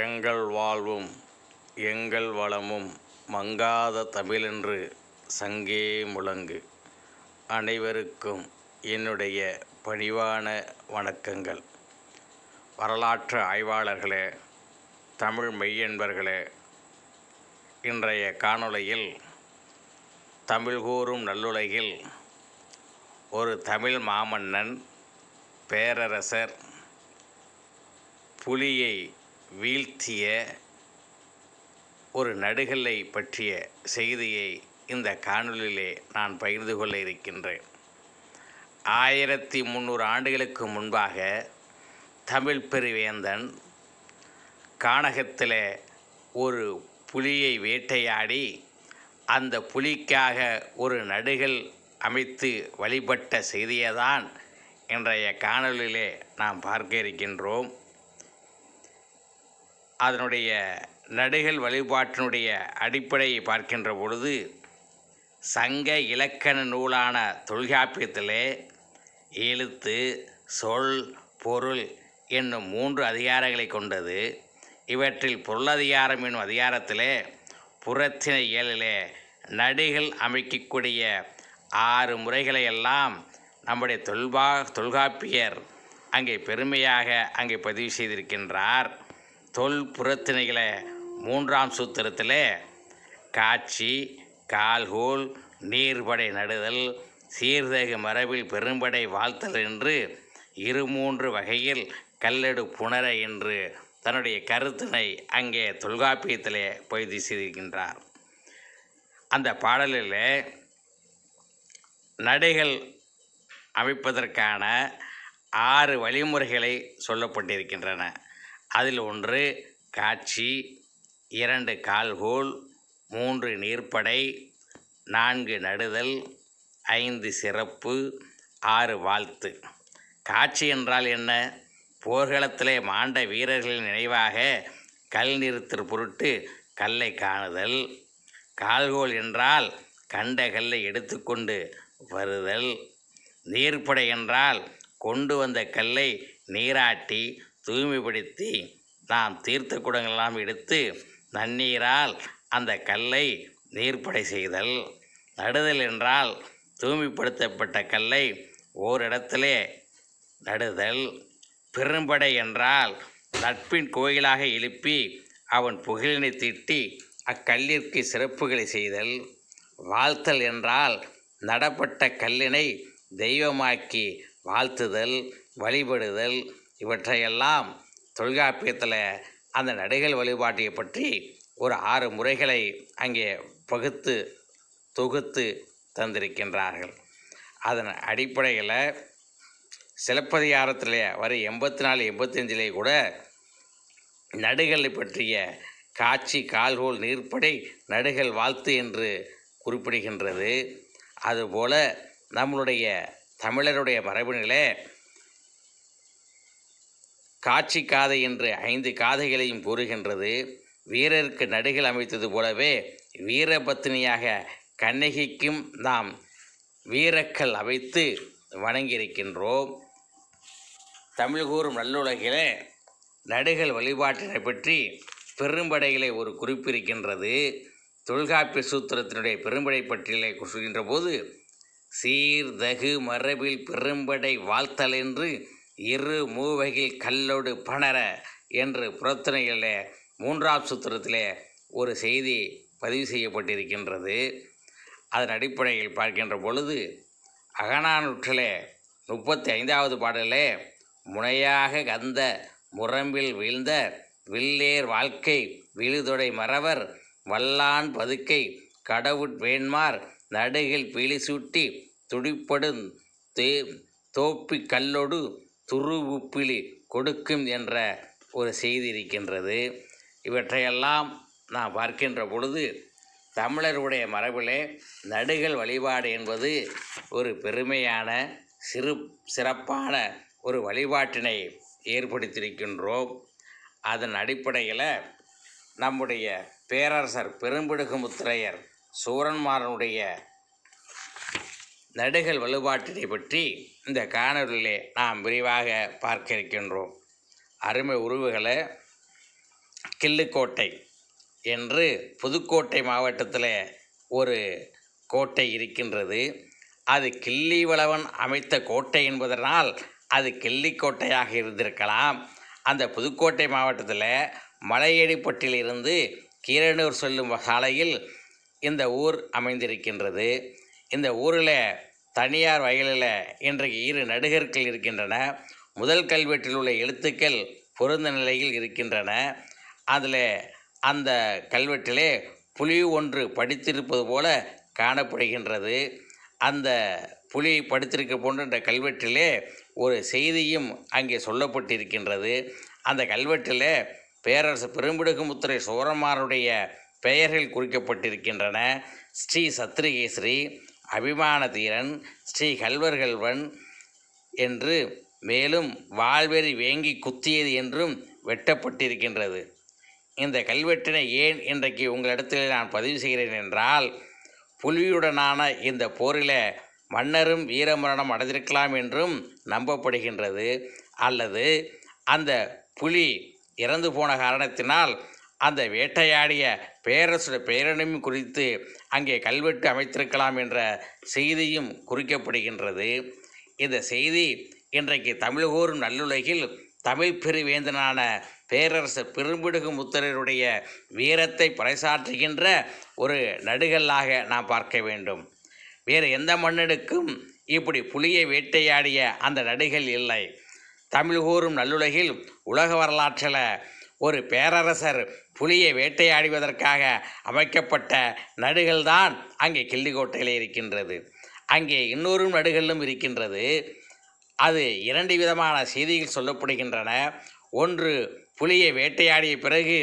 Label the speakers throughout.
Speaker 1: எங்கள் வாழ்வும் எங்கள் வளமும் மங்காத தமிழென்று சங்கே முழங்கு அனைவருக்கும் என்னுடைய பணிவான வணக்கங்கள் வரலாற்று ஆய்வாளர்களே தமிழ் மெய்யன்பர்களே இன்றைய காணொளியில் தமிழ் கூறும் நல்லுலகில் ஒரு தமிழ் மாமன்னன் பேரரசர் புலியை வீழ்த்திய ஒரு நடுகல்லை பற்றிய செய்தியை இந்த காணொலியிலே நான் பகிர்ந்து கொள்ள இருக்கின்றேன் ஆயிரத்தி முந்நூறு ஆண்டுகளுக்கு முன்பாக தமிழ் பெருவேந்தன் கானகத்தில் ஒரு புலியை வேட்டையாடி அந்த புலிக்காக ஒரு நடுகள் அமைத்து வழிபட்ட செய்தியை தான் இன்றைய காணொலியிலே நாம் பார்க்க இருக்கின்றோம் அதனுடைய நடுகள் வழிபாட்டினுடைய அடிப்படையை பார்க்கின்ற பொழுது சங்க இலக்கண நூலான தொல்காப்பியத்திலே எழுத்து சொல் பொருள் என்னும் மூன்று அதிகாரங்களை கொண்டது இவற்றில் பொருளதிகாரம் என்னும் அதிகாரத்திலே புறத்தின இயலிலே நடிகள் அமைக்கக்கூடிய ஆறு முறைகளை எல்லாம் நம்முடைய தொல்பா தொல்காப்பியர் அங்கே பெருமையாக அங்கே பதிவு செய்திருக்கின்றார் தொல் புறத்தினைகளை மூன்றாம் சூத்திரத்திலே காட்சி கால்கோல் நீர்படை நடுதல் சீர்தேக மரபில் பெரும்படை வாழ்த்தல் என்று இரு மூன்று வகையில் கல்லெடு புணர என்று தன்னுடைய கருத்தினை அங்கே தொல்காப்பியத்திலே பயிற்சி செய்திருக்கின்றார் அந்த பாடலில் நடைகள் அமைப்பதற்கான ஆறு வழிமுறைகளை சொல்லப்பட்டிருக்கின்றன அதில் ஒன்று காட்சி இரண்டு கால்கோல் மூன்று நீர்ப்படை நான்கு நடுதல் ஐந்து சிறப்பு ஆறு வாழ்த்து காட்சி என்றால் என்ன போர்களத்திலே மாண்ட வீரர்களின் நினைவாக கல் நிறுத்தல் பொருட்டு கல்லை காணுதல் கால்கோல் என்றால் கண்ட கல்லை எடுத்துக்கொண்டு வருதல் நீர்ப்படை என்றால் கொண்டு வந்த கல்லை நீராட்டி தூய்மைப்படுத்தி நாம் தீர்த்த குடங்கள்லாம் எடுத்து நன்னீரால் அந்த கல்லை நீர்ப்படை செய்தல் நடுதல் என்றால் தூய்மைப்படுத்தப்பட்ட கல்லை ஓரிடத்திலே நடுதல் பெரும்படை என்றால் நட்பின் கோயிலாக எழுப்பி அவன் புகழினை தீட்டி அக்கல்லிற்கு சிறப்புகளை செய்தல் வாழ்த்தல் என்றால் நடப்பட்ட கல்லினை தெய்வமாக்கி வாழ்த்துதல் வழிபடுதல் இவற்றையெல்லாம் தொல்காப்பியத்தில் அந்த நடைகள் வழிபாட்டை பற்றி ஒரு ஆறு முறைகளை அங்கே பகுத்து தொகுத்து தந்திருக்கின்றார்கள் அதன் அடிப்படையில் சிலப்பதிகாரத்தில் வரை எண்பத்தி நாலு எண்பத்தஞ்சிலே கூட நடுகளை பற்றிய காட்சி கால்கோல் நீர்ப்படை நடுகள் வாழ்த்து என்று குறிப்பிடுகின்றது அதுபோல் நம்மளுடைய தமிழருடைய மரபினிலே காட்சி காதை என்று ஐந்து காதைகளையும் கூறுகின்றது வீரருக்கு நடுகள் அமைத்தது போலவே வீரபத்தினியாக கண்ணகிக்கும் நாம் வீரக்கல் அமைத்து வணங்கியிருக்கின்றோம் தமிழ் கூறும் நல்லுலகிலே நடுகள் வழிபாட்டினை பற்றி பெரும்படைகளை ஒரு குறிப்பிருக்கின்றது தொல்காப்பிய சூத்திரத்தினுடைய பெரும்படை பற்றியலை சொல்கின்ற போது சீர்தகு மரபில் பெரும்படை வாழ்த்தல் என்று இரு மூவகில் கல்லோடு பணர என்று புரத்தனைகளில் மூன்றாம் சூத்திரத்தில் ஒரு செய்தி பதிவு செய்யப்பட்டிருக்கின்றது அதன் அடிப்படையில் பார்க்கின்ற பொழுது அகனானுற்றிலே முப்பத்தி ஐந்தாவது பாடலே முனையாக கந்த முரம்பில் வீழ்ந்த வில்லேர் வாழ்க்கை விழுதொடை மறவர் வல்லான் பதுக்கை கடவுட் வேண்மார் நடுகில் பிழி சுட்டி துடிப்படும் தே தோப்பி கல்லொடு துருவுப்பிலி கொடுக்கும் என்ற ஒரு செய்தி இருக்கின்றது இவற்றையெல்லாம் நான் பார்க்கின்ற பொழுது தமிழருடைய மரபிலே நடுகள் வழிபாடு என்பது ஒரு பெருமையான சிறு சிறப்பான ஒரு வழிபாட்டினை ஏற்படுத்தியிருக்கின்றோம் அதன் அடிப்படையில் நம்முடைய பேரரசர் பெரும்பிடுகு முத்திரையர் சூரன்மாரனுடைய நடுகள் வலுபாட்டினை பற்றி இந்த காணொலியிலே நாம் விரிவாக பார்க்க இருக்கின்றோம் அருமை உருவுகளை கில்லுக்கோட்டை என்று புதுக்கோட்டை மாவட்டத்தில் ஒரு கோட்டை இருக்கின்றது அது கிள்ளி வளவன் அமைத்த கோட்டை என்பதனால் அது கிள்ளிக்கோட்டையாக இருந்திருக்கலாம் அந்த புதுக்கோட்டை மாவட்டத்தில் மலையடிப்பட்டிலிருந்து கீரனூர் செல்லும் சாலையில் இந்த ஊர் அமைந்திருக்கின்றது இந்த ஊரில் தனியார் வயலில் இன்றைக்கு இரு நடுகர்கள் இருக்கின்றன முதல் கல்வெட்டில் உள்ள எழுத்துக்கள் பொருந்த நிலையில் இருக்கின்றன அதில் அந்த கல்வெட்டிலே புலி ஒன்று படித்திருப்பது போல காணப்படுகின்றது அந்த புலி படித்திருக்க போன்ற கல்வெட்டிலே ஒரு செய்தியும் அங்கே சொல்லப்பட்டிருக்கின்றது அந்த கல்வெட்டில் பேரரசு பெரும்பிடுகுமுத்துறை சோரமாருடைய பெயர்கள் குறிக்கப்பட்டிருக்கின்றன ஸ்ரீ சத்ரிகேஸ்ரீ அபிமானதீரன் ஸ்ரீ கல்வர்கள்வன் என்று மேலும் வாழ்வெறி வேங்கி குத்தியது என்றும் வெட்டப்பட்டிருக்கின்றது இந்த கல்வெட்டினை ஏன் இன்றைக்கு உங்களிடத்தில் நான் பதிவு செய்கிறேன் என்றால் புலியுடனான இந்த போரில் மன்னரும் வீரமரணம் அடைந்திருக்கலாம் என்றும் நம்பப்படுகின்றது அல்லது அந்த புலி இறந்து போன காரணத்தினால் அந்த வேட்டையாடிய பேரரசுட பேரனும் குறித்து அங்கே கல்வெட்டு அமைத்திருக்கலாம் என்ற செய்தியும் குறிக்கப்படுகின்றது இந்த செய்தி இன்றைக்கு தமிழகோரும் நல்லுலகில் தமிழ் பெருவேந்தனான பேரரசர் பெரும்பிடுகு முத்தரருடைய வீரத்தை பறைசாற்றுகின்ற ஒரு நடுகல்லாக நாம் பார்க்க வேண்டும் வேறு எந்த மன்னனுக்கும் இப்படி புலியை வேட்டையாடிய அந்த நடுகள் இல்லை தமிழ் கூறும் நல்லுலகில் உலக வரலாற்றில் ஒரு பேரரசர் புலியை வேட்டையாடுவதற்காக அமைக்கப்பட்ட நடுகள்தான் அங்கே கிள்ளிக்கோட்டையில் இருக்கின்றது அங்கே இன்னொரு நடுகளும் இருக்கின்றது அது இரண்டு விதமான செய்திகள் சொல்லப்படுகின்றன ஒன்று புலியை வேட்டையாடிய பிறகு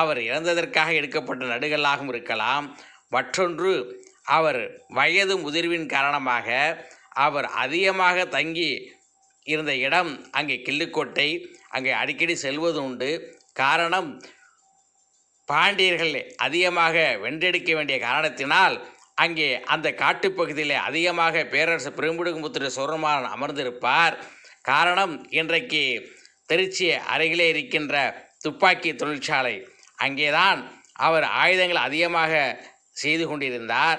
Speaker 1: அவர் இறந்ததற்காக எடுக்கப்பட்ட நடுகளாகவும் இருக்கலாம் மற்றொன்று அவர் வயது முதிர்வின் காரணமாக அவர் அதிகமாக தங்கி இருந்த இடம் அங்கே கிள்ளுக்கோட்டை அங்கே அடிக்கடி செல்வது உண்டு காரணம் பாண்டியர்கள் அதிகமாக வென்றெடுக்க வேண்டிய காரணத்தினால் அங்கே அந்த காட்டுப்பகுதியில் அதிகமாக பேரரசு பெரும்புடுகும்புத்திர சோரமாறன் அமர்ந்திருப்பார் காரணம் இன்றைக்கு திருச்சி அருகிலே இருக்கின்ற துப்பாக்கி தொழிற்சாலை அங்கேதான் அவர் ஆயுதங்கள் அதிகமாக செய்து கொண்டிருந்தார்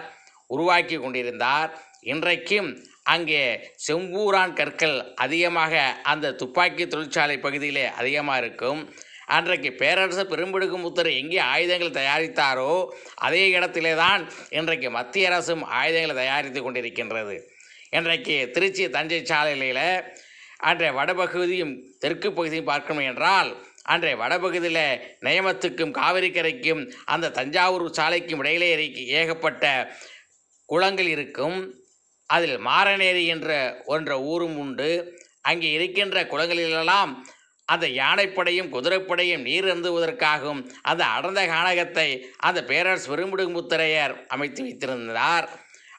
Speaker 1: உருவாக்கி கொண்டிருந்தார் இன்றைக்கும் அங்கே செம்பூரான் கற்கள் அதிகமாக அந்த துப்பாக்கி தொழிற்சாலை பகுதியிலே அதிகமாக இருக்கும் அன்றைக்கு பேரரசர் பெரும்பெடுக்கு முத்தர் எங்கே ஆயுதங்கள் தயாரித்தாரோ அதே இடத்திலே தான் இன்றைக்கு மத்திய அரசும் ஆயுதங்களை தயாரித்து கொண்டிருக்கின்றது இன்றைக்கு திருச்சி தஞ்சை சாலையில் அன்றைய வடபகுதியும் தெற்கு பகுதியும் பார்க்கணும் என்றால் அன்றைய வடபகுதியில் நேமத்துக்கும் காவிரிக்கரைக்கும் அந்த தஞ்சாவூர் சாலைக்கும் இடையிலே ஏகப்பட்ட குளங்கள் இருக்கும் அதில் மாரநேரி என்ற ஒன்ற ஊரும் உண்டு அங்கே இருக்கின்ற குளங்களிலெல்லாம் அந்த யானைப்படையும் குதிரைப்படையும் நீர் அருந்துவதற்காகவும் அந்த அடர்ந்த காணகத்தை அந்த பேரரசு விரும்புடும் முத்திரையர் அமைத்து வைத்திருந்தார்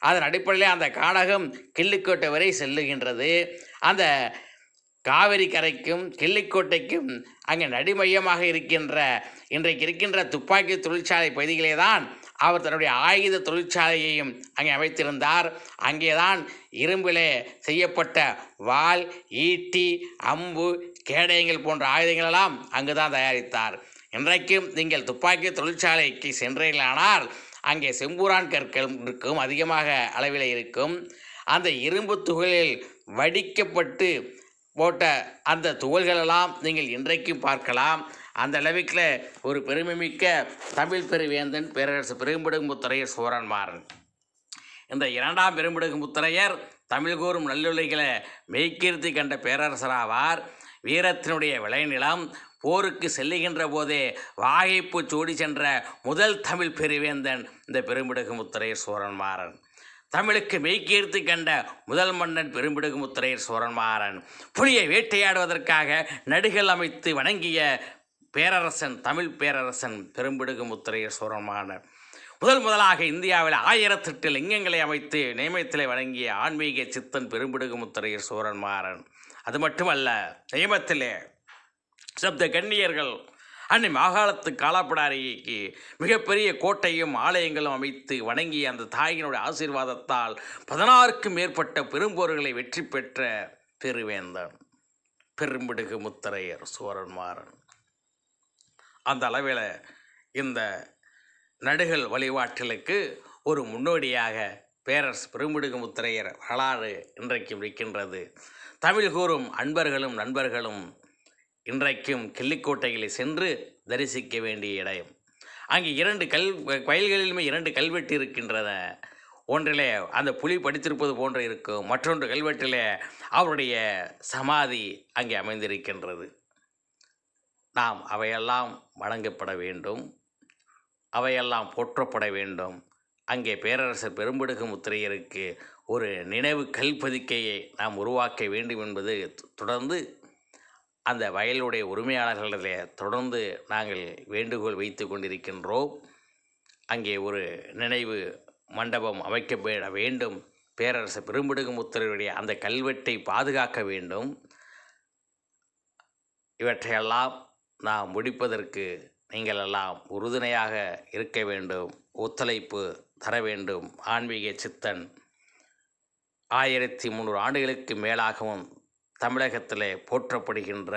Speaker 1: அதன் அடிப்படையில் அந்த காணகம் கிள்ளிக்கோட்டை வரை செல்லுகின்றது அந்த காவிரி கரைக்கும் கிள்ளிக்கோட்டைக்கும் அங்கே நடிமையமாக இருக்கின்ற இன்றைக்கு இருக்கின்ற துப்பாக்கி தொழிற்சாலை பகுதிகளே தான் அவர் தன்னுடைய ஆயுத தொழிற்சாலையையும் அங்கே அமைத்திருந்தார் அங்கேதான் இரும்பிலே செய்யப்பட்ட வால் ஈட்டி அம்பு கேடயங்கள் போன்ற ஆயுதங்களெல்லாம் அங்கு தான் தயாரித்தார் இன்றைக்கும் நீங்கள் துப்பாக்கி தொழிற்சாலைக்கு சென்றீர்களானால் அங்கே செம்பூரான் கற்களும் இருக்கும் அதிகமாக அளவில் இருக்கும் அந்த இரும்பு துகளில் வடிக்கப்பட்டு போட்ட அந்த துகள்களெல்லாம் நீங்கள் இன்றைக்கு பார்க்கலாம் அந்த அளவுக்கில் ஒரு பெருமை மிக்க தமிழ் பெருவேந்தன் பேரரசு பெரும்படுகு முத்தரையர் சோரன்மாறன் இந்த இரண்டாம் பெரும்படுகு முத்திரையர் தமிழ் கூறும் நல்லுலைகளை மெய்கீர்த்தி கண்ட பேரரசராவார் வீரத்தினுடைய விளைநிலம் போருக்கு செல்லுகின்ற போதே வாகைப்பு சூடி சென்ற முதல் தமிழ் பெருவேந்தன் இந்த பெரும்பிடுகு முத்தரையர் சோரன்மாறன் தமிழுக்கு மெய்கீர்த்தி கண்ட முதல் மன்னன் பெரும்பிடுகு முத்திரையர் சோரன்மாறன் புலியை வேட்டையாடுவதற்காக நடுகள் அமைத்து வணங்கிய பேரரசன் தமிழ் பேரரசன் பெரும்பிடுகு முத்திரையர் சோரன்மாறன் முதல் முதலாக இந்தியாவில் ஆயிரத்தெட்டு லிங்கங்களை அமைத்து நியமத்திலே வழங்கிய ஆன்மீக சித்தன் பெரும்பிடுகு முத்திரையர் சோரன்மாறன் அது மட்டுமல்ல நியமத்திலே சப்த கண்ணியர்கள் அன்னை மாகாணத்து காலாப்படாரிக்கு மிகப்பெரிய கோட்டையும் ஆலயங்களும் அமைத்து வணங்கிய அந்த தாயினுடைய ஆசீர்வாதத்தால் பதினாறுக்கும் மேற்பட்ட பெரும்போர்களை வெற்றி பெற்ற பெருவேந்தன் பெரும்பிடுகு முத்தரையர் சோரன்மாறன் அந்த அளவில் இந்த நடுகள் வழிபாட்டலுக்கு ஒரு முன்னோடியாக பேரரசு பெரும்பிடுகு முத்திரையர் வரலாறு இன்றைக்கு இருக்கின்றது தமிழ் கூறும் அன்பர்களும் நண்பர்களும் இன்றைக்கும் கிள்ளிக்கோட்டைகளை சென்று தரிசிக்க வேண்டிய இடம் அங்கே இரண்டு கல் கோயில்களிலுமே இரண்டு கல்வெட்டு இருக்கின்றன ஒன்றிலே அந்த புலி படித்திருப்பது போன்று இருக்கும் மற்றொன்று கல்வெட்டிலே அவருடைய சமாதி அங்கே அமைந்திருக்கின்றது நாம் அவையெல்லாம் வணங்கப்பட வேண்டும் அவையெல்லாம் போற்றப்பட வேண்டும் அங்கே பேரரசர் பெரும்படுகு முத்திரையருக்கு ஒரு நினைவு கல்பதிக்கையை நாம் உருவாக்க வேண்டும் என்பது தொடர்ந்து அந்த வயலுடைய உரிமையாளர்களிடையே தொடர்ந்து நாங்கள் வேண்டுகோள் வைத்து கொண்டிருக்கின்றோம் அங்கே ஒரு நினைவு மண்டபம் அமைக்கப்பட வேண்டும் பேரரசு பெரும்பிடுகும் உத்தரவுடைய அந்த கல்வெட்டை பாதுகாக்க வேண்டும் இவற்றையெல்லாம் நாம் முடிப்பதற்கு நீங்கள் எல்லாம் உறுதுணையாக இருக்க வேண்டும் ஒத்துழைப்பு தர வேண்டும் ஆன்மீக சித்தன் ஆயிரத்தி முந்நூறு ஆண்டுகளுக்கு மேலாகவும் தமிழகத்தில் போற்றப்படுகின்ற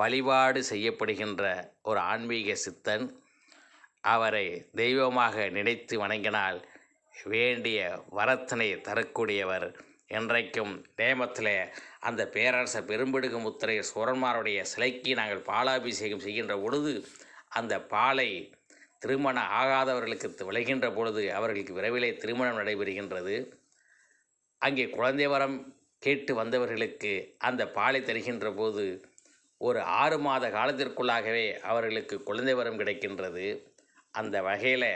Speaker 1: வழிபாடு செய்யப்படுகின்ற ஒரு ஆன்மீக சித்தன் அவரை தெய்வமாக நினைத்து வணங்கினால் வேண்டிய வரத்தினை தரக்கூடியவர் என்றைக்கும் நேமத்தில் அந்த பேரரசர் பெரும்பிடுகு முத்திரை சோரன்மாருடைய சிலைக்கு நாங்கள் பாலாபிஷேகம் செய்கின்ற பொழுது அந்த பாலை திருமணம் ஆகாதவர்களுக்கு விளைகின்ற பொழுது அவர்களுக்கு விரைவிலே திருமணம் நடைபெறுகின்றது அங்கே குழந்தை வரம் கேட்டு வந்தவர்களுக்கு அந்த பாலை தருகின்ற போது ஒரு ஆறு மாத காலத்திற்குள்ளாகவே அவர்களுக்கு குழந்தை வரம் கிடைக்கின்றது அந்த வகையில்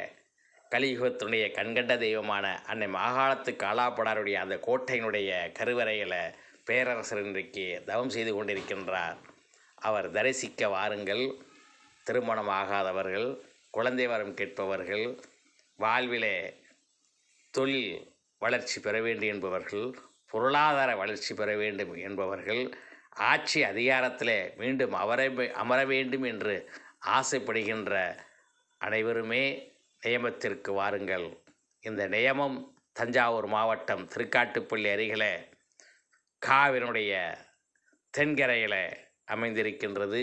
Speaker 1: கலியுகத்தினுடைய கண்கண்ட தெய்வமான அன்னை மாகாணத்து காலாப்படாருடைய அந்த கோட்டையினுடைய கருவறையில் பேரரசர் இன்றைக்கு தவம் செய்து கொண்டிருக்கின்றார் அவர் தரிசிக்க வாருங்கள் திருமணம் ஆகாதவர்கள் குழந்தை வரம் கேட்பவர்கள் வாழ்விலே தொழில் வளர்ச்சி பெற வேண்டும் என்பவர்கள் பொருளாதார வளர்ச்சி பெற வேண்டும் என்பவர்கள் ஆட்சி அதிகாரத்திலே மீண்டும் அமர அமர வேண்டும் என்று ஆசைப்படுகின்ற அனைவருமே நியமத்திற்கு வாருங்கள் இந்த நியமம் தஞ்சாவூர் மாவட்டம் திருக்காட்டுப்பள்ளி அருகில் காவினுடைய தென்கரையில் அமைந்திருக்கின்றது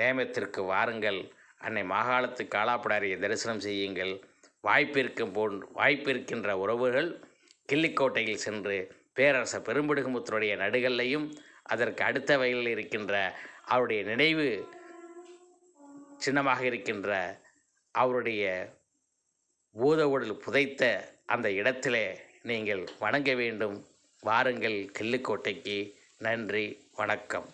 Speaker 1: நியமத்திற்கு வாருங்கள் அன்னை மாகாணத்து காலாப்படாரியை தரிசனம் செய்யுங்கள் வாய்ப்பிருக்கும் போன் வாய்ப்பிருக்கின்ற உறவுகள் கிள்ளிக்கோட்டையில் சென்று பேரரசர் பெரும்படுகுமுத்தனுடைய நடுகல்லையும் அதற்கு அடுத்த வகையில் இருக்கின்ற அவருடைய நினைவு சின்னமாக இருக்கின்ற அவருடைய பூத உடல் புதைத்த அந்த இடத்திலே நீங்கள் வணங்க வேண்டும் வாருங்கள் கிள்ளுக்கோட்டைக்கு நன்றி வணக்கம்